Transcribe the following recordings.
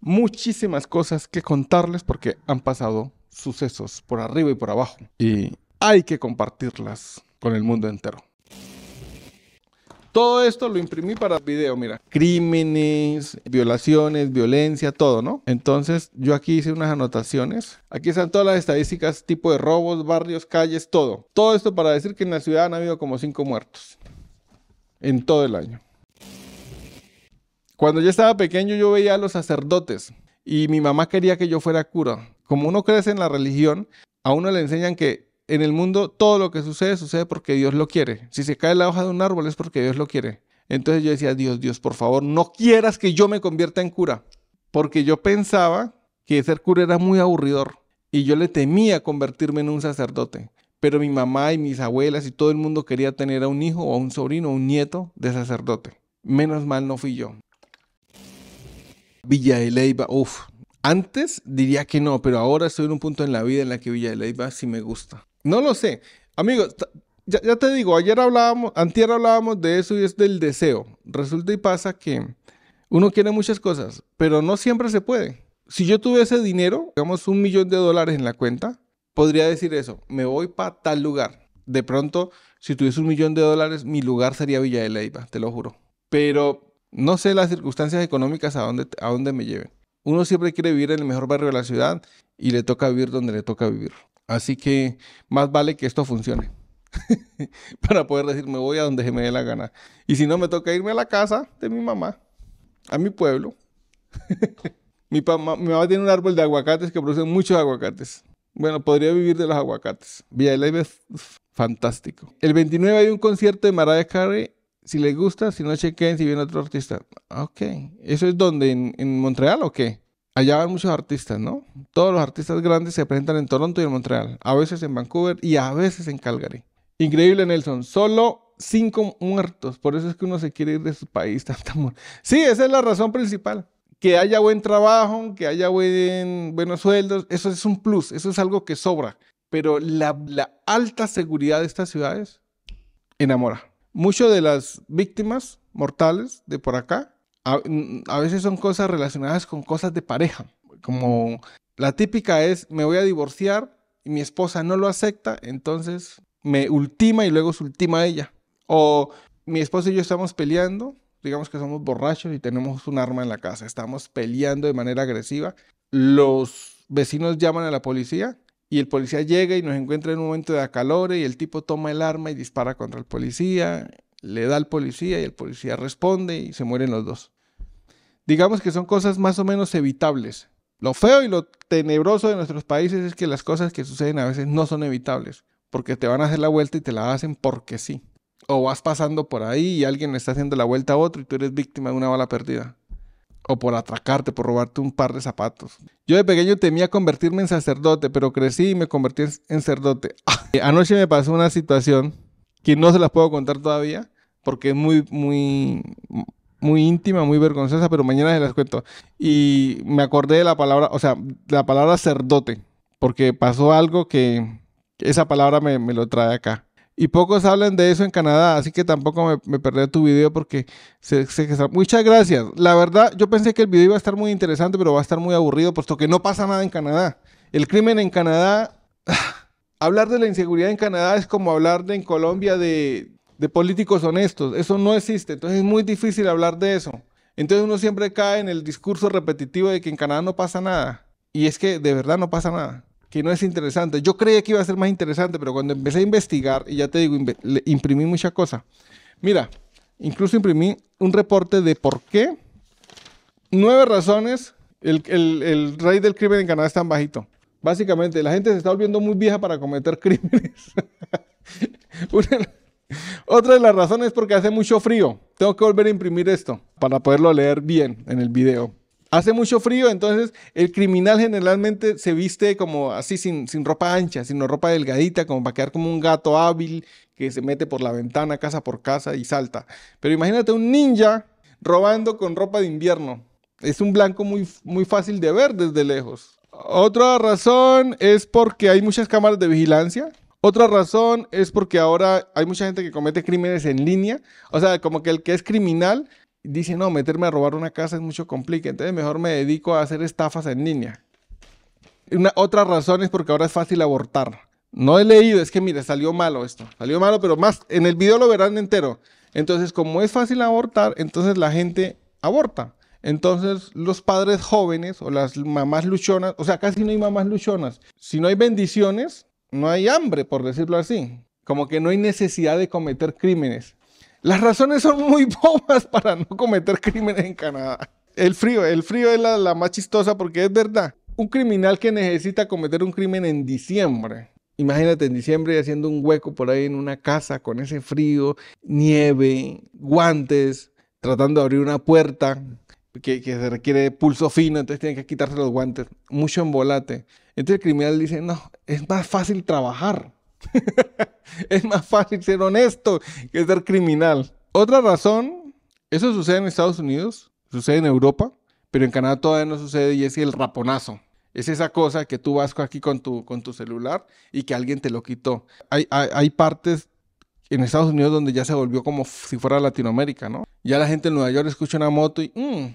muchísimas cosas que contarles porque han pasado sucesos por arriba y por abajo. Y hay que compartirlas con el mundo entero. Todo esto lo imprimí para video, mira. Crímenes, violaciones, violencia, todo, ¿no? Entonces yo aquí hice unas anotaciones. Aquí están todas las estadísticas, tipo de robos, barrios, calles, todo. Todo esto para decir que en la ciudad han habido como cinco muertos en todo el año. Cuando yo estaba pequeño yo veía a los sacerdotes y mi mamá quería que yo fuera cura. Como uno crece en la religión, a uno le enseñan que en el mundo todo lo que sucede sucede porque Dios lo quiere. Si se cae la hoja de un árbol es porque Dios lo quiere. Entonces yo decía, Dios, Dios, por favor, no quieras que yo me convierta en cura. Porque yo pensaba que ser cura era muy aburridor y yo le temía convertirme en un sacerdote. Pero mi mamá y mis abuelas y todo el mundo quería tener a un hijo o un sobrino o un nieto de sacerdote. Menos mal no fui yo. Villa de Leyva, uff. Antes diría que no, pero ahora estoy en un punto en la vida en la que Villa de Leyva sí me gusta. No lo sé. Amigos, ya, te digo, ayer hablábamos, antier hablábamos de eso y es del deseo. Resulta y pasa que uno quiere muchas cosas, pero no siempre se puede. Si yo tuviese dinero, digamos un millón de dólares en la cuenta, podría decir eso, me voy para tal lugar. De pronto, si tuviese un millón de dólares, mi lugar sería Villa de Leyva, te lo juro. Pero no sé las circunstancias económicas a dónde, a dónde me lleven. Uno siempre quiere vivir en el mejor barrio de la ciudad y le toca vivir donde le toca vivir. Así que más vale que esto funcione. para poder decir me voy a donde se me dé la gana. Y si no, me toca irme a la casa de mi mamá, a mi pueblo. mi, mamá, tiene un árbol de aguacates que produce muchos aguacates. Bueno, podría vivir de los aguacates. Villa de es fantástico. El 29 hay un concierto de Mariah Carey si les gusta, si no, chequen si viene otro artista. Ok. ¿Eso es donde? ¿En, Montreal o qué? Allá van muchos artistas, ¿no? Todos los artistas grandes se presentan en Toronto y en Montreal. A veces en Vancouver y a veces en Calgary. Increíble, Nelson. Solo cinco muertos. Por eso es que uno se quiere ir de su país. amor. sí, esa es la razón principal. Que haya buen trabajo, que haya buen, buenos sueldos, eso es un plus, eso es algo que sobra. Pero la, la alta seguridad de estas ciudades enamora. Muchas de las víctimas mortales de por acá mm, a, veces son cosas relacionadas con cosas de pareja. Como la típica es, me voy a divorciar y mi esposa no lo acepta, entonces me ultima y luego se ultima ella. O mi esposa y yo estamos peleando, digamos que somos borrachos y tenemos un arma en la casa, estamos peleando de manera agresiva. Los vecinos llaman a la policía y el policía llega y nos encuentra en un momento de acalore y el tipo toma el arma y dispara contra el policía, le da al policía y el policía responde y se mueren los dos. Digamos que son cosas más o menos evitables. Lo feo y lo tenebroso de nuestros países es que las cosas que suceden a veces no son evitables, porque te van a hacer la vuelta y te la hacen porque sí. O vas pasando por ahí y alguien está haciendo la vuelta a otro y tú eres víctima de una bala perdida o por atracarte, por robarte un par de zapatos. Yo de pequeño temía convertirme en sacerdote, pero crecí y me convertí en sacerdote. Ah, eh, anoche me pasó una situación que no se las puedo contar todavía porque es muy, muy, muy íntima, muy vergonzosa, pero mañana se las cuento. Y me acordé de la palabra, o sea, la palabra sacerdote, porque pasó algo que esa palabra me, me lo trae acá. Y pocos hablan de eso en Canadá, así que tampoco me, perdí tu video porque sé que Muchas gracias. La verdad, yo pensé que el video iba a estar muy interesante, pero va a estar muy aburrido, puesto que no pasa nada en Canadá. El crimen en Canadá... hablar de la inseguridad en Canadá es como hablar de, en Colombia de políticos honestos. Eso no existe. Entonces es muy difícil hablar de eso. Entonces uno siempre cae en el discurso repetitivo de que en Canadá no pasa nada. Y es que de verdad no pasa nada que no es interesante. Yo creía que iba a ser más interesante, pero cuando empecé a investigar, y ya te digo, imprimí mucha cosa. Mira, incluso imprimí un reporte de por qué nueve razones el, el, rey del crimen en Canadá es tan bajito. Básicamente, la gente se está volviendo muy vieja para cometer crímenes. otra de las razones es porque hace mucho frío. Tengo que volver a imprimir esto para poderlo leer bien en el video. Hace mucho frío, entonces el criminal generalmente se viste como así, sin, sin ropa ancha, sino ropa delgadita, como para quedar como un gato hábil que se mete por la ventana, casa por casa y salta. Pero imagínate un ninja robando con ropa de invierno. Es un blanco muy, muy fácil de ver desde lejos. Otra razón es porque hay muchas cámaras de vigilancia. Otra razón es porque ahora hay mucha gente que comete crímenes en línea. O sea, como que el que es criminal dice, no, meterme a robar una casa es mucho complicado, entonces mejor me dedico a hacer estafas en línea. Una, otra razón es porque ahora es fácil abortar. No he leído, es que mire, salió malo esto, salió malo, pero más, en el video lo verán entero. Entonces, como es fácil abortar, entonces la gente aborta. Entonces, los padres jóvenes o las mamás luchonas, o sea, casi no hay mamás luchonas. Si no hay bendiciones, no hay hambre, por decirlo así. Como que no hay necesidad de cometer crímenes. Las razones son muy pocas para no cometer crímenes en Canadá. El frío, el frío es la, más chistosa porque es verdad. Un criminal que necesita cometer un crimen en diciembre, Imagínate en diciembre haciendo un hueco por ahí en una casa con ese frío, nieve, guantes, tratando de abrir una puerta que, se requiere pulso fino, entonces tiene que quitarse los guantes, mucho embolate. Entonces el criminal dice, no, es más fácil trabajar. es más fácil ser honesto que ser criminal. Otra razón, eso sucede en Estados Unidos, sucede en Europa, pero en Canadá todavía no sucede y es el raponazo. Es esa cosa que tú vas aquí con tu, con tu celular y que alguien te lo quitó. Hay, hay, partes en Estados Unidos donde ya se volvió como si fuera Latinoamérica, ¿no? Ya la gente en Nueva York escucha una moto y mm",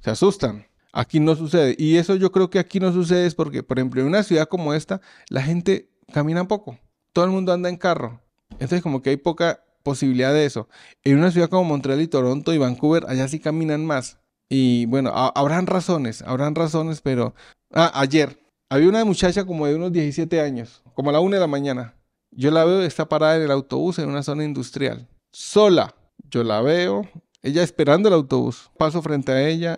se asustan. Aquí no sucede. Y eso yo creo que aquí no sucede es porque, por ejemplo, en una ciudad como esta, la gente caminan poco. Todo el mundo anda en carro. Entonces como que hay poca posibilidad de eso. En una ciudad como Montreal y Toronto y Vancouver, allá sí caminan más. Y bueno, habrán razones, habrán razones, pero... Ah, ayer. Había una muchacha como de unos 17 años, como a la una de la mañana. Yo la veo, está parada en el autobús en una zona industrial, sola. Yo la veo, ella esperando el autobús. Paso frente a ella,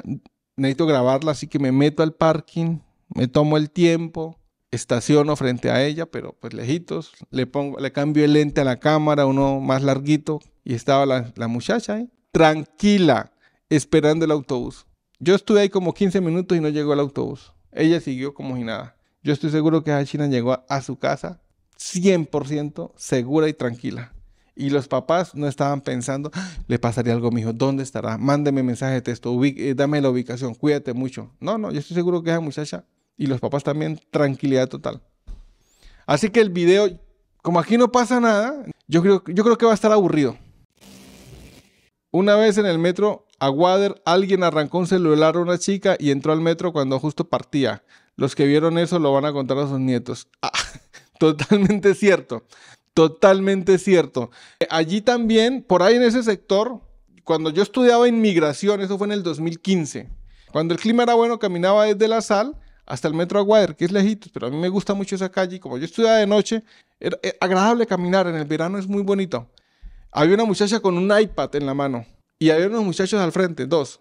necesito grabarla, así que me meto al parking, me tomo el tiempo, estaciono frente a ella, pero pues lejitos, le, pongo, le cambio el lente a la cámara, uno más larguito, y estaba la, muchacha ahí, tranquila, esperando el autobús. Yo estuve ahí como 15 minutos y no llegó el autobús. Ella siguió como si nada. Yo estoy seguro que esa china llegó a, su casa 100% segura y tranquila. Y los papás no estaban pensando, ah, le pasaría algo a mi hijo, ¿dónde estará? Mándeme mensaje de texto, eh, dame la ubicación, cuídate mucho. No, no, yo estoy seguro que esa muchacha y los papás también, tranquilidad total. Así que el video, como aquí no pasa nada, yo creo, yo creo que va a estar aburrido. Una vez en el metro a Water, alguien arrancó un celular a una chica y entró al metro cuando justo partía. Los que vieron eso lo van a contar a sus nietos. Ah, totalmente cierto. Totalmente cierto. Allí también, por ahí en ese sector, cuando yo estudiaba inmigración, eso fue en el 2015. Cuando el clima era bueno, caminaba desde la sal hasta el metro Aguader, que es lejito, pero a mí me gusta mucho esa calle como yo estudiaba de noche, era eh, agradable caminar, en el verano es muy bonito. Había una muchacha con un iPad en la mano y había unos muchachos al frente, dos.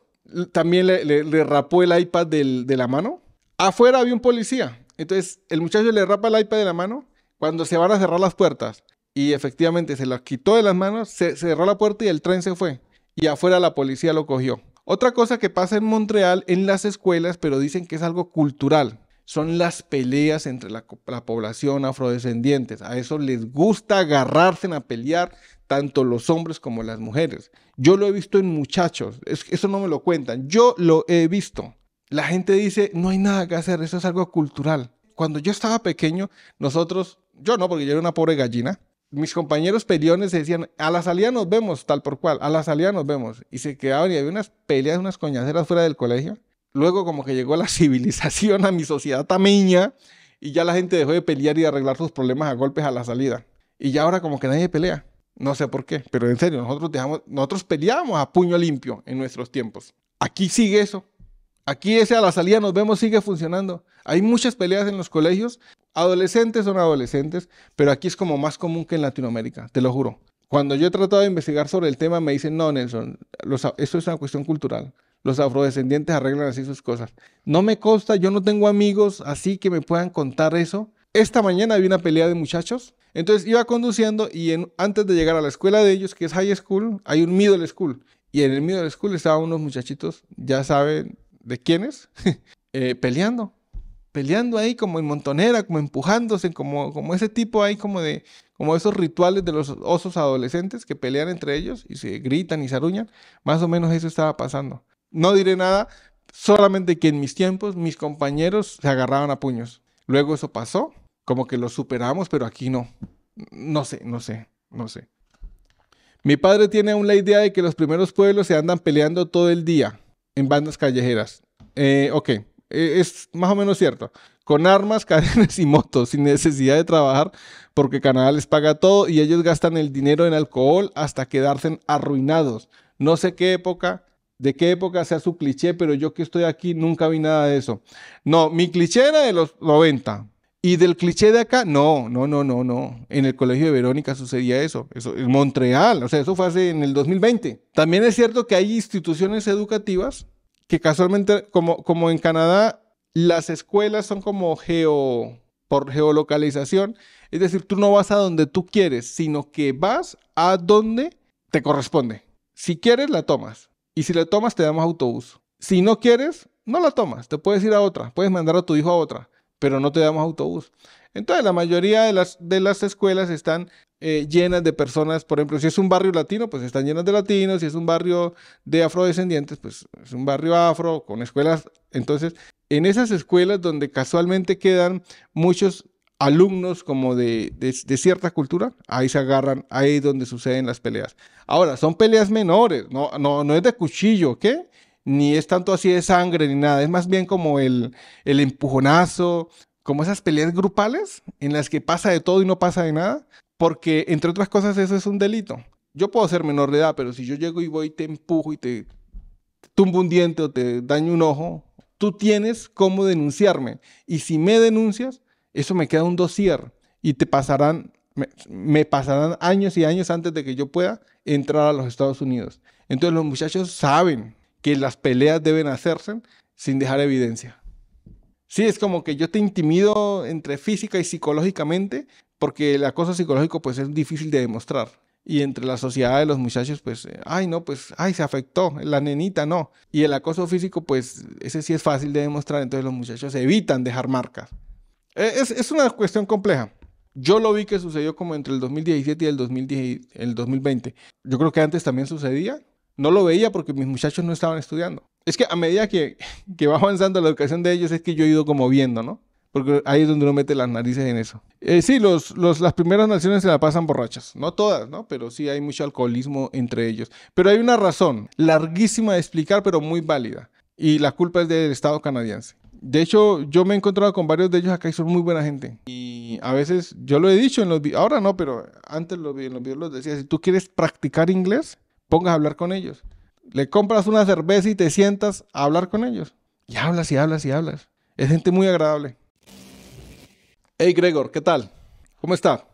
También le, le, rapó el iPad de la mano. Afuera había un policía. Entonces el muchacho le rapa el iPad de la mano cuando se van a cerrar las puertas. Y efectivamente se las quitó de las manos, se cerró la puerta y el tren se fue. Y afuera la policía lo cogió. Otra cosa que pasa en Montreal en las escuelas, pero dicen que es algo cultural, son las peleas entre la, población afrodescendientes. A eso les gusta agarrarse a pelear tanto los hombres como las mujeres. Yo lo he visto en muchachos, eso no me lo cuentan, yo lo he visto. La gente dice, no hay nada que hacer, eso es algo cultural. Cuando yo estaba pequeño, nosotros, yo no, porque yo era una pobre gallina, mis compañeros peleones decían, a la salida nos vemos, tal por cual, a la salida nos vemos. Y se quedaban y había unas peleas, unas coñaceras fuera del colegio. Luego como que llegó la civilización a mi sociedad tameña y ya la gente dejó de pelear y de arreglar sus problemas a golpes a la salida. Y ya ahora como que nadie pelea. No sé por qué, pero en serio, nosotros, dejamos, nosotros peleábamos a puño limpio en nuestros tiempos. Aquí sigue eso. Aquí ese a la salida nos vemos sigue funcionando. Hay muchas peleas en los colegios adolescentes son adolescentes, pero aquí es como más común que en Latinoamérica, te lo juro. Cuando yo he tratado de investigar sobre el tema, me dicen, no, Nelson, eso es una cuestión cultural. Los afrodescendientes arreglan así sus cosas. No me consta, yo no tengo amigos así que me puedan contar eso. Esta mañana había una pelea de muchachos. Entonces iba conduciendo y antes de llegar a la escuela de ellos, que es high school, hay un middle school. Y en el middle school estaban unos muchachitos, ya saben de quiénes, eh, peleando peleando ahí como en montonera, como empujándose, como, como ese tipo ahí como de como esos rituales de los osos adolescentes que pelean entre ellos y se gritan y se arruñan, más o menos eso estaba pasando. No diré nada, solamente que en mis tiempos mis compañeros se agarraban a puños. Luego eso pasó, como que lo superamos, pero aquí no. No sé, no sé, no sé. Mi padre tiene aún la idea de que los primeros pueblos se andan peleando todo el día en bandas callejeras. Eh, ok. Eh, es más o menos cierto. Con armas, cadenas y motos, sin necesidad de trabajar, porque Canadá les paga todo y ellos gastan el dinero en alcohol hasta quedarse arruinados. No sé qué época, de qué época sea su cliché, pero yo que estoy aquí nunca vi nada de eso. No, mi cliché era de los 90. Y del cliché de acá, no, no, no, no, no. En el colegio de Verónica sucedía eso, eso en Montreal, o sea, eso fue hace en el 2020. También es cierto que hay instituciones educativas que casualmente, como, como en Canadá, las escuelas son como geo, por geolocalización, es decir, tú no vas a donde tú quieres, sino que vas a donde te corresponde. Si quieres, la tomas. Y si la tomas, te damos autobús. Si no quieres, no la tomas. Te puedes ir a otra. Puedes mandar a tu hijo a otra. Pero no te damos autobús. Entonces, la mayoría de las, de las escuelas están eh, llenas de personas, por ejemplo, si es un barrio latino, pues están llenas de latinos, si es un barrio de afrodescendientes, pues es un barrio afro, con escuelas. Entonces, en esas escuelas donde casualmente quedan muchos alumnos como de, cierta cultura, ahí se agarran, ahí es donde suceden las peleas. Ahora, son peleas menores, no, no, no es de cuchillo, ¿qué? Ni es tanto así de sangre ni nada, es más bien como el, el empujonazo, como esas peleas grupales en las que pasa de todo y no pasa de nada. Porque, entre otras cosas, eso es un delito. Yo puedo ser menor de edad, pero si yo llego y voy, y te empujo y te, tumbo un diente o te daño un ojo, tú tienes cómo denunciarme. Y si me denuncias, eso me queda un dossier y te pasarán, me, pasarán años y años antes de que yo pueda entrar a los Estados Unidos. Entonces los muchachos saben que las peleas deben hacerse sin dejar evidencia. Sí, es como que yo te intimido entre física y psicológicamente, porque el acoso psicológico pues es difícil de demostrar. Y entre la sociedad de los muchachos, pues, eh, ay, no, pues, ay, se afectó, la nenita no. Y el acoso físico, pues, ese sí es fácil de demostrar, entonces los muchachos evitan dejar marcas. E, es, una cuestión compleja. Yo lo vi que sucedió como entre el 2017 y el, el 2020. Yo creo que antes también sucedía. No lo veía porque mis muchachos no estaban estudiando. Es que a medida que, que va avanzando la educación de ellos es que yo he ido como viendo, ¿no? Porque ahí es donde uno mete las narices en eso. Eh, sí, los, las primeras naciones se la pasan borrachas. No todas, ¿no? Pero sí hay mucho alcoholismo entre ellos. Pero hay una razón, larguísima de explicar, pero muy válida. Y la culpa es del Estado canadiense. De hecho, yo me he encontrado con varios de ellos acá y son muy buena gente. Y a veces, yo lo he dicho en los videos, ahora no, pero antes en los videos los decía, si tú quieres practicar inglés, pongas a hablar con ellos. Le compras una cerveza y te sientas a hablar con ellos. Y hablas y hablas y hablas. Es gente muy agradable. Hey Gregor, ¿qué tal? ¿Cómo está?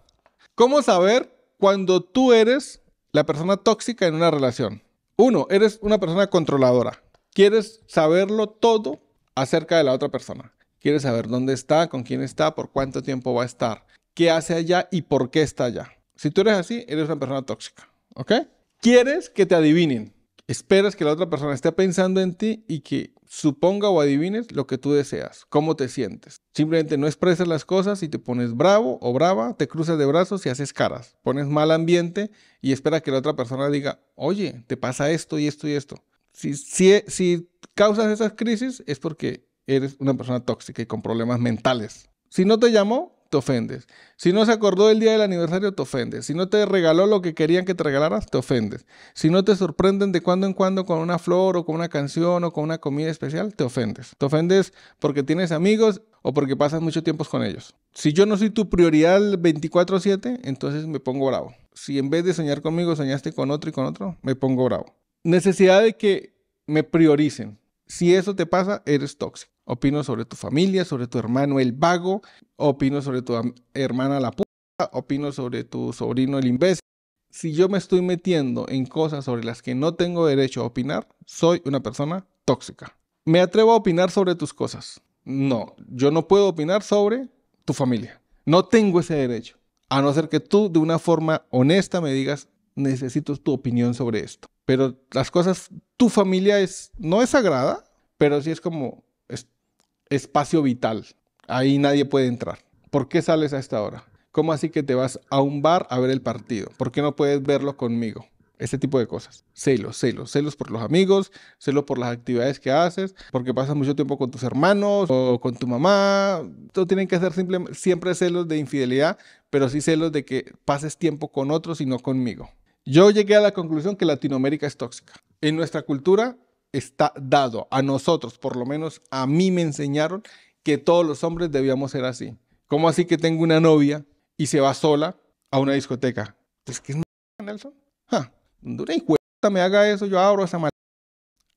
¿Cómo saber cuando tú eres la persona tóxica en una relación? Uno, eres una persona controladora. Quieres saberlo todo acerca de la otra persona. Quieres saber dónde está, con quién está, por cuánto tiempo va a estar, qué hace allá y por qué está allá. Si tú eres así, eres una persona tóxica. ¿Ok? Quieres que te adivinen. Esperas que la otra persona esté pensando en ti y que suponga o adivines lo que tú deseas, cómo te sientes. Simplemente no expresas las cosas y te pones bravo o brava, te cruzas de brazos y haces caras, pones mal ambiente y espera que la otra persona diga, oye, te pasa esto y esto y esto. Si, si, si causas esas crisis es porque eres una persona tóxica y con problemas mentales. Si no te llamó, te ofendes. Si no se acordó del día del aniversario, te ofendes. Si no te regaló lo que querían que te regalaras, te ofendes. Si no te sorprenden de cuando en cuando con una flor o con una canción o con una comida especial, te ofendes. Te ofendes porque tienes amigos o porque pasas mucho tiempo con ellos. Si yo no soy tu prioridad 24/7, entonces me pongo bravo. Si en vez de soñar conmigo soñaste con otro y con otro, me pongo bravo. Necesidad de que me prioricen. Si eso te pasa, eres tóxico. Opino sobre tu familia, sobre tu hermano el vago, opino sobre tu hermana la puta, opino sobre tu sobrino el imbécil. Si yo me estoy metiendo en cosas sobre las que no tengo derecho a opinar, soy una persona tóxica. ¿Me atrevo a opinar sobre tus cosas? No, yo no puedo opinar sobre tu familia. No tengo ese derecho. A no ser que tú de una forma honesta me digas, necesito tu opinión sobre esto pero las cosas, tu familia es, no es sagrada, pero sí es como espacio vital. Ahí nadie puede entrar. ¿Por qué sales a esta hora? ¿Cómo así que te vas a un bar a ver el partido? ¿Por qué no puedes verlo conmigo? Ese tipo de cosas. Celos, celos, celos por los amigos, celos por las actividades que haces, porque pasas mucho tiempo con tus hermanos o con tu mamá. Todo tienen que ser siempre celos de infidelidad, pero sí celos de que pases tiempo con otros y no conmigo. Yo llegué a la conclusión que Latinoamérica es tóxica. En nuestra cultura está dado a nosotros, por lo menos a mí me enseñaron que todos los hombres debíamos ser así. ¿Cómo así que tengo una novia y se va sola a una discoteca? Pues, ¿Es que es Nelson. Ja, dura y me haga eso, yo abro esa maldita!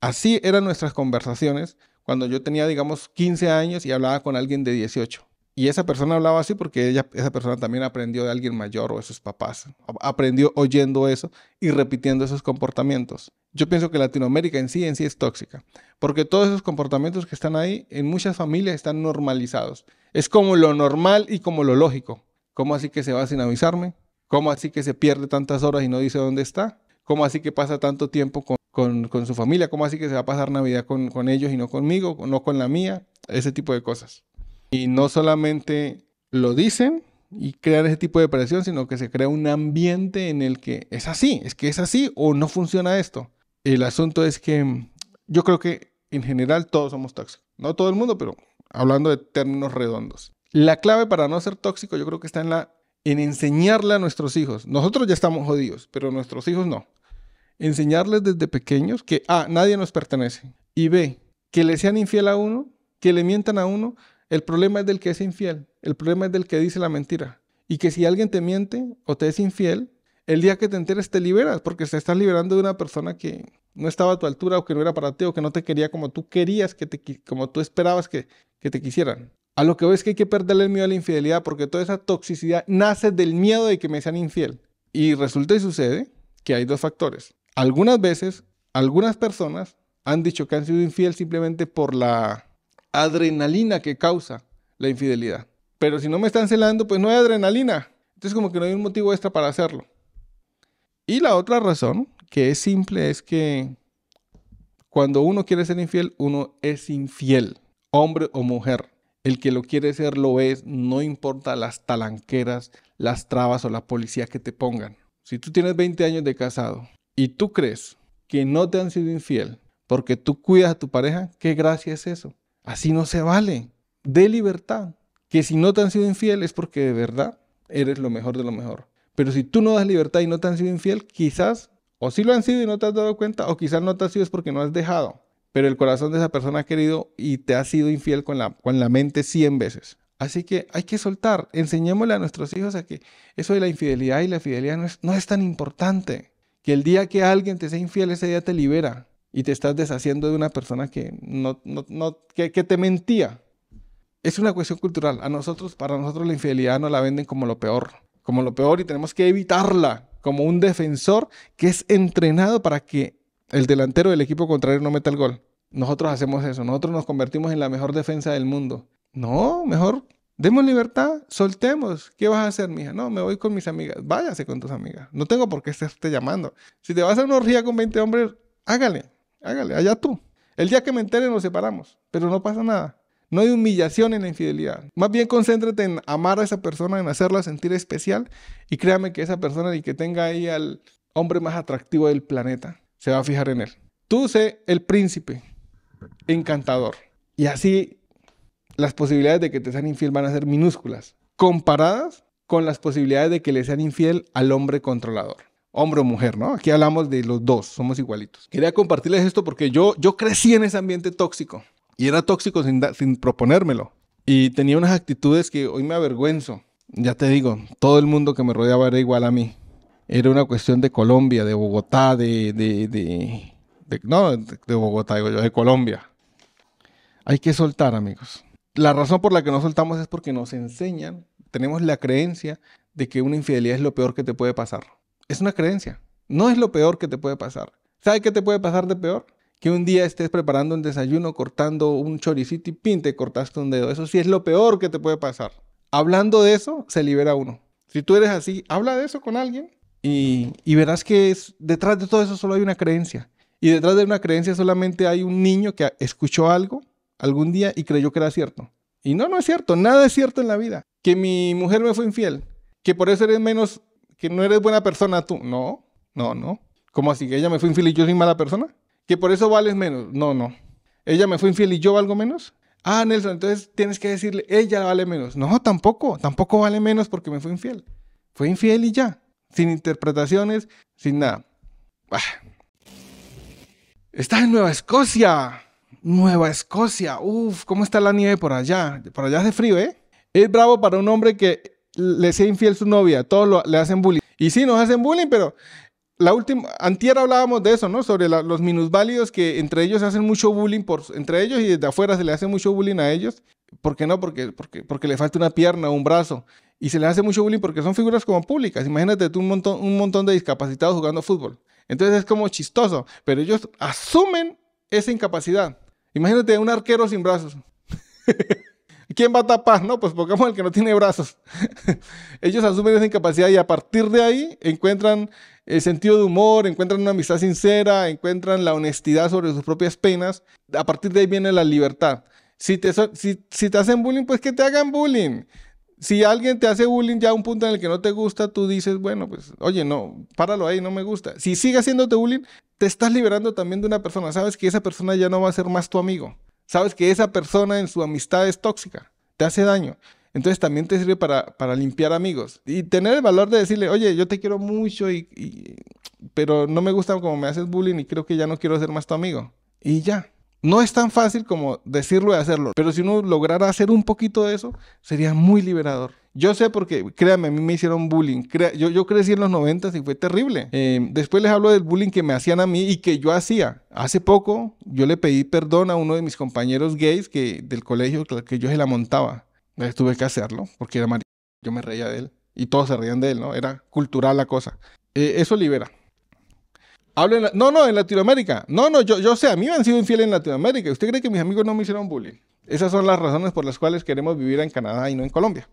Así eran nuestras conversaciones cuando yo tenía, digamos, 15 años y hablaba con alguien de 18. Y esa persona hablaba así porque ella, esa persona también aprendió de alguien mayor o de sus papás. Aprendió oyendo eso y repitiendo esos comportamientos. Yo pienso que Latinoamérica en sí, en sí es tóxica. Porque todos esos comportamientos que están ahí, en muchas familias están normalizados. Es como lo normal y como lo lógico. ¿Cómo así que se va sin avisarme? ¿Cómo así que se pierde tantas horas y no dice dónde está? ¿Cómo así que pasa tanto tiempo con, su familia? ¿Cómo así que se va a pasar Navidad con, con ellos y no conmigo, no con la mía? Ese tipo de cosas. Y no solamente lo dicen y crean ese tipo de presión, sino que se crea un ambiente en el que es así, es que es así o no funciona esto. El asunto es que mm, yo creo que en general todos somos tóxicos. No todo el mundo, pero hablando de términos redondos. La clave para no ser tóxico yo creo que está en, la, en enseñarle a nuestros hijos. Nosotros ya estamos jodidos, pero nuestros hijos no. Enseñarles desde pequeños que A, ah, nadie nos pertenece. Y B, que le sean infiel a uno, que le mientan a uno, el problema es del que es infiel, el problema es del que dice la mentira. Y que si alguien te miente o te es infiel, el día que te enteres te liberas, porque te estás liberando de una persona que no estaba a tu altura o que no era para ti o que no te quería como tú querías, que te, como tú esperabas que, que te quisieran. A lo que es que hay que perderle el miedo a la infidelidad porque toda esa toxicidad nace del miedo de que me sean infiel. Y resulta y sucede que hay dos factores. Algunas veces, algunas personas han dicho que han sido infiel simplemente por la adrenalina que causa la infidelidad. Pero si no me están celando, pues no hay adrenalina. Entonces como que no hay un motivo extra para hacerlo. Y la otra razón, que es simple, es que cuando uno quiere ser infiel, uno es infiel, hombre o mujer. El que lo quiere ser lo es, no importa las talanqueras, las trabas o la policía que te pongan. Si tú tienes 20 años de casado y tú crees que no te han sido infiel porque tú cuidas a tu pareja, ¿qué gracia es eso? Así no se vale. De libertad. Que si no te han sido infiel es porque de verdad eres lo mejor de lo mejor. Pero si tú no das libertad y no te han sido infiel, quizás o si sí lo han sido y no te has dado cuenta, o quizás no te has sido es porque no has dejado. Pero el corazón de esa persona ha querido y te ha sido infiel con la, con la mente 100 veces. Así que hay que soltar. Enseñémosle a nuestros hijos a que eso de la infidelidad y la fidelidad no es, no es tan importante. Que el día que alguien te sea infiel, ese día te libera y te estás deshaciendo de una persona que, no, no, no que, te mentía. Es una cuestión cultural. A nosotros, para nosotros la infidelidad nos la venden como lo peor, como lo peor y tenemos que evitarla, como un defensor que es entrenado para que el delantero del equipo contrario no meta el gol. Nosotros hacemos eso, nosotros nos convertimos en la mejor defensa del mundo. No, mejor demos libertad, soltemos. ¿Qué vas a hacer, mija? No, me voy con mis amigas. Váyase con tus amigas. No tengo por qué estarte llamando. Si te vas a una orgía con 20 hombres, hágale hágale, allá tú. El día que me entere nos separamos, pero no pasa nada. No hay humillación en la infidelidad. Más bien concéntrate en amar a esa persona, en hacerla sentir especial y créame que esa persona y que tenga ahí al hombre más atractivo del planeta se va a fijar en él. Tú sé el príncipe encantador y así las posibilidades de que te sean infiel van a ser minúsculas comparadas con las posibilidades de que le sean infiel al hombre controlador hombre o mujer, ¿no? Aquí hablamos de los dos, somos igualitos. Quería compartirles esto porque yo, yo crecí en ese ambiente tóxico y era tóxico sin, sin proponérmelo. Y tenía unas actitudes que hoy me avergüenzo. Ya te digo, todo el mundo que me rodeaba era igual a mí. Era una cuestión de Colombia, de Bogotá, de... de, de, de no, de Bogotá, digo yo, de Colombia. Hay que soltar, amigos. La razón por la que no soltamos es porque nos enseñan, tenemos la creencia de que una infidelidad es lo peor que te puede pasar es una creencia. No es lo peor que te puede pasar. ¿Sabe qué te puede pasar de peor? Que un día estés preparando un desayuno, cortando un choricito y pinte te cortaste un dedo. Eso sí es lo peor que te puede pasar. Hablando de eso, se libera uno. Si tú eres así, habla de eso con alguien y, verás que detrás de todo eso solo hay una creencia. Y detrás de una creencia solamente hay un niño que escuchó algo algún día y creyó que era cierto. Y no, no es cierto. Nada es cierto en la vida. Que mi mujer me fue infiel. Que por eso eres menos que no eres buena persona tú. No, no, no. ¿Cómo así? ¿Que ella me fue infiel y yo soy mala persona? ¿Que por eso vales menos? No, no. ¿Ella me fue infiel y yo valgo menos? Ah, Nelson, entonces tienes que decirle, ella vale menos. No, tampoco, tampoco vale menos porque me fue infiel. Fue infiel y ya. Sin interpretaciones, sin nada. Bah. Estás en Nueva Escocia. Nueva Escocia. Uf, ¿cómo está la nieve por allá? Por allá hace frío, ¿eh? Es bravo para un hombre que le sea infiel su novia, todos lo, le hacen bullying. Y sí, nos hacen bullying, pero la última, antier hablábamos de eso, ¿no? Sobre los minusválidos que entre ellos hacen mucho bullying por, entre ellos y desde afuera se le hace mucho bullying a ellos. ¿Por qué no? Porque, porque, porque le falta una pierna, o un brazo. Y se le hace mucho bullying porque son figuras como públicas. Imagínate tú un montón, un montón de discapacitados jugando fútbol. Entonces es como chistoso, pero ellos asumen esa incapacidad. Imagínate un arquero sin brazos. ¿Quién va a tapar? No, pues Pokémon, el que no tiene brazos. Ellos asumen esa incapacidad y a partir de ahí encuentran el eh, sentido de humor, encuentran una amistad sincera, encuentran la honestidad sobre sus propias penas. A partir de ahí viene la libertad. Si te, si, si te hacen bullying, pues que te hagan bullying. Si alguien te hace bullying ya a un punto en el que no te gusta, tú dices, bueno, pues, oye, no, páralo ahí, no me gusta. Si sigue haciéndote bullying, te estás liberando también de una persona. Sabes que esa persona ya no va a ser más tu amigo sabes que esa persona en su amistad es tóxica, te hace daño. Entonces también te sirve para, limpiar amigos y tener el valor de decirle, oye, yo te quiero mucho, y, pero no me gusta como me haces bullying y creo que ya no quiero ser más tu amigo. Y ya, no es tan fácil como decirlo y hacerlo, pero si uno lograra hacer un poquito de eso, sería muy liberador. Yo sé porque, créanme, a mí me hicieron bullying. yo, crecí en los 90 y fue terrible. Em, después les hablo del bullying que me hacían a mí y que yo hacía. Hace poco yo le pedí perdón a uno de mis compañeros gays que, del colegio que yo se la montaba. tuve que hacerlo porque era marido. Yo me reía de él y todos se reían de él, ¿no? Era cultural la cosa. Eh, eso libera no, no, en Latinoamérica. No, no, yo, yo sé, a mí me han sido infiel en Latinoamérica. ¿Usted cree que mis amigos no me hicieron bullying? Esas son las razones por las cuales queremos vivir en Canadá y no en Colombia.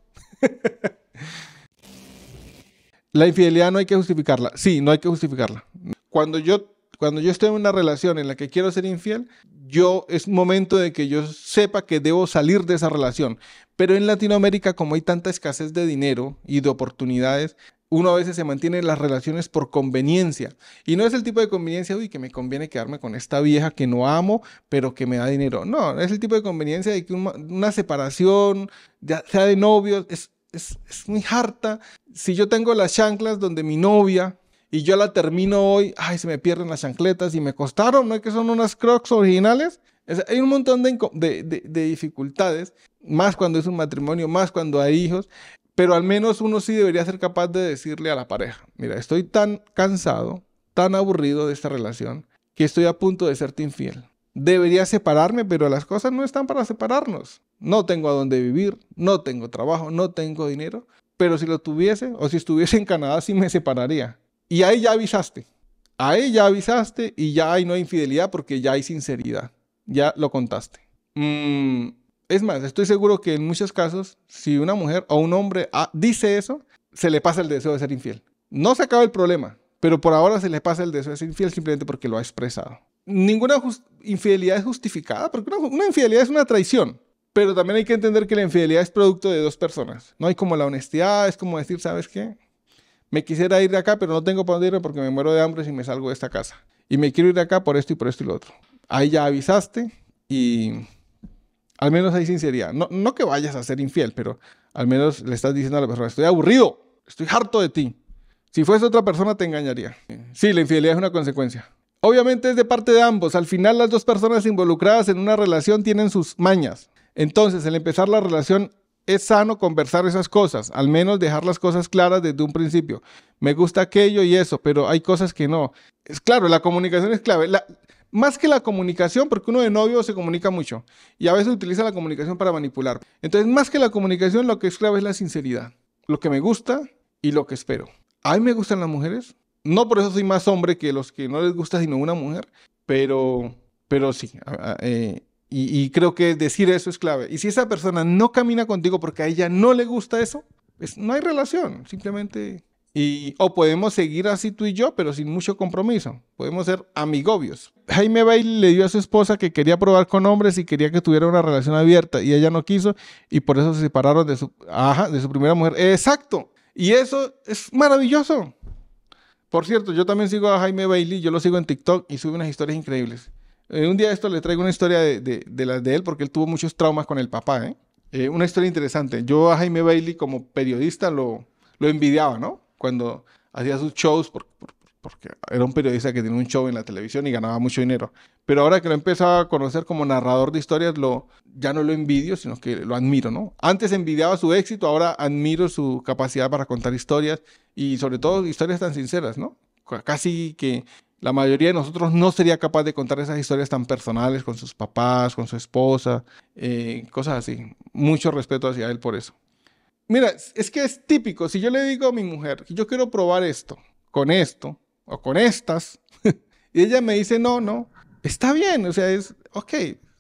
la infidelidad no hay que justificarla. Sí, no hay que justificarla. Cuando yo, cuando yo estoy en una relación en la que quiero ser infiel, yo es momento de que yo sepa que debo salir de esa relación. Pero en Latinoamérica, como hay tanta escasez de dinero y de oportunidades, uno a veces se mantiene las relaciones por conveniencia. Y no es el tipo de conveniencia, uy, que me conviene quedarme con esta vieja que no amo, pero que me da dinero. No, es el tipo de conveniencia de que una, separación, ya sea de novios, es, es, es muy harta. Si yo tengo las chanclas donde mi novia y yo la termino hoy, ay, se me pierden las chancletas y me costaron, ¿no? Que son unas crocs originales. hay un montón de, de, de dificultades, más cuando es un matrimonio, más cuando hay hijos, pero al menos uno sí debería ser capaz de decirle a la pareja, mira, estoy tan cansado, tan aburrido de esta relación, que estoy a punto de serte infiel. Debería separarme, pero las cosas no están para separarnos. No tengo a dónde vivir, no tengo trabajo, no tengo dinero, pero si lo tuviese o si estuviese en Canadá sí me separaría. Y ahí ya avisaste. Ahí ya avisaste y ya hay no hay infidelidad porque ya hay sinceridad. Ya lo contaste. Mmm... Es más, estoy seguro que en muchos casos, si una mujer o un hombre ah, dice eso, se le pasa el deseo de ser infiel. No se acaba el problema, pero por ahora se le pasa el deseo de ser infiel simplemente porque lo ha expresado. Ninguna infidelidad es justificada, porque una, infidelidad es una traición. Pero también hay que entender que la infidelidad es producto de dos personas. No hay como la honestidad, es como decir, ¿sabes qué? Me quisiera ir de acá, pero no tengo para dónde irme porque me muero de hambre si me salgo de esta casa. Y me quiero ir de acá por esto y por esto y lo otro. Ahí ya avisaste y al menos hay sinceridad. No, que vayas a ser infiel, pero al menos le estás diciendo a la persona, estoy aburrido, estoy harto de ti. Si fuese otra persona te engañaría. Sí, la infidelidad es una consecuencia. Obviamente es de parte de ambos. Al final las dos personas involucradas en una relación tienen sus mañas. Entonces, al empezar la relación es sano conversar esas cosas, al menos dejar las cosas claras desde un principio. Me gusta aquello y eso, pero hay cosas que no. Es claro, la comunicación es clave. La, más que la comunicación, porque uno de novio se comunica mucho y a veces utiliza la comunicación para manipular. Entonces, más que la comunicación, lo que es clave es la sinceridad, lo que me gusta y lo que espero. A mí me gustan las mujeres. No por eso soy más hombre que los que no les gusta sino una mujer, pero, pero sí. Eh, y, y creo que decir eso es clave. Y si esa persona no camina contigo porque a ella no le gusta eso, pues no hay relación, simplemente o podemos seguir así tú y yo, pero sin mucho compromiso. Podemos ser amigobios. Jaime Bailey le dio a su esposa que quería probar con hombres y quería que tuviera una relación abierta y ella no quiso y por eso se separaron de su, de su primera mujer. Exacto. Y eso es maravilloso. Por cierto, yo también sigo a Jaime Bailey, yo lo sigo en TikTok y sube unas historias increíbles. Eh, un día esto le traigo una historia de, de, las de él porque él tuvo muchos traumas con el papá. ¿eh? Eh, una historia interesante. Yo a Jaime Bailey como periodista lo, lo envidiaba, ¿no? cuando hacía sus shows, porque era un periodista que tenía un show en la televisión y ganaba mucho dinero. Pero ahora que lo empezaba a conocer como narrador de historias, lo, ya no lo envidio, sino que lo admiro, ¿no? Antes envidiaba su éxito, ahora admiro su capacidad para contar historias y sobre todo historias tan sinceras, ¿no? Casi que la mayoría de nosotros no sería capaz de contar esas historias tan personales con sus papás, con su esposa, eh, cosas así. Mucho respeto hacia él por eso. Mira, es que es típico. Si yo le digo a mi mujer que yo quiero probar esto, con esto, o con estas, y ella me dice, no, no, está bien, o sea, es, ok,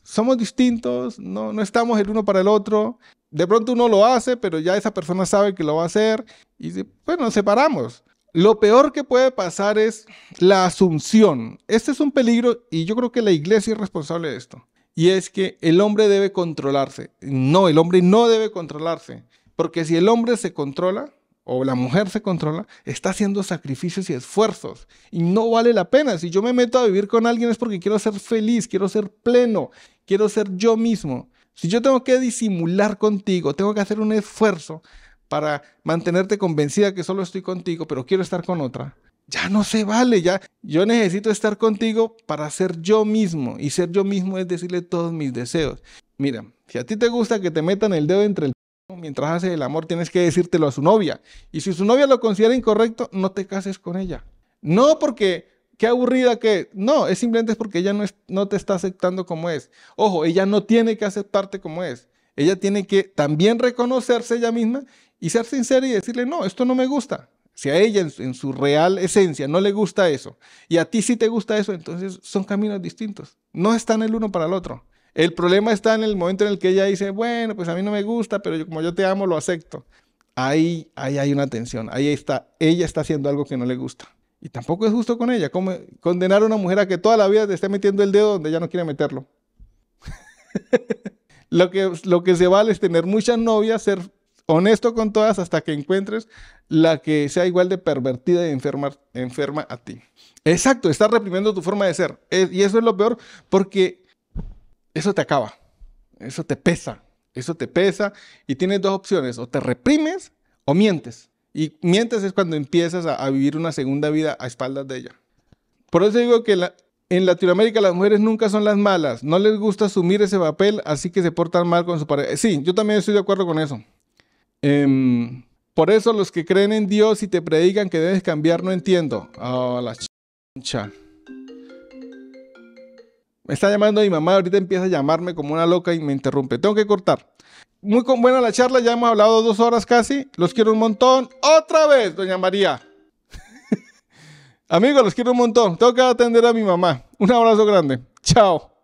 somos distintos, no, no estamos el uno para el otro. De pronto uno lo hace, pero ya esa persona sabe que lo va a hacer y bueno, nos separamos. Lo peor que puede pasar es la asunción. Este es un peligro y yo creo que la iglesia es responsable de esto. Y es que el hombre debe controlarse. No, el hombre no debe controlarse. Porque si el hombre se controla o la mujer se controla, está haciendo sacrificios y esfuerzos. Y no vale la pena. Si yo me meto a vivir con alguien es porque quiero ser feliz, quiero ser pleno, quiero ser yo mismo. Si yo tengo que disimular contigo, tengo que hacer un esfuerzo para mantenerte convencida que solo estoy contigo, pero quiero estar con otra, ya no se vale, ya yo necesito estar contigo para ser yo mismo y ser yo mismo es decirle todos mis deseos. Mira, si a ti te gusta que te metan el dedo entre el Mientras hace el amor, tienes que decírtelo a su novia. Y si su novia lo considera incorrecto, no te cases con ella. No porque qué aburrida que. No, es simplemente porque ella no, te está aceptando como es. Ojo, ella no tiene que aceptarte como es. Ella tiene que también reconocerse ella misma y ser sincera y decirle, no, esto no me gusta. Si a ella en su real esencia no le gusta eso y a ti sí te gusta eso, entonces son caminos distintos. No están el uno para el otro. El problema está en el momento en el que ella dice, bueno, pues a mí no me gusta, pero yo, como yo te amo, lo acepto. Ahí, ahí hay una tensión, ahí está, ella está haciendo algo que no le gusta. Y tampoco es justo con ella, como condenar a una mujer a que toda la vida te esté metiendo el dedo donde ella no quiere meterlo. lo, que, lo que se vale es tener muchas novias, ser honesto con todas hasta que encuentres la que sea igual de pervertida y enferma, enferma a ti. Exacto, estás reprimiendo tu forma de ser. y eso es lo peor porque eso te acaba, eso te pesa, eso te pesa y tienes dos opciones, o te reprimes o mientes. Y mientes es cuando empiezas a, vivir una segunda vida a espaldas de ella. Por eso digo que en Latinoamérica las mujeres nunca son las malas, no les gusta asumir ese papel, así que se portan mal con su pareja. Sí, yo también estoy de acuerdo con eso. Em, por eso los que creen en Dios y te predican que debes cambiar, no entiendo. Oh, la ch... Me está llamando mi mamá, ahorita empieza a llamarme como una loca y me interrumpe. Tengo que cortar. Muy buena la charla, ya hemos hablado dos horas casi. Los quiero un montón. Otra vez, doña María. Amigos, los quiero un montón. Tengo que atender a mi mamá. Un abrazo grande. Chao.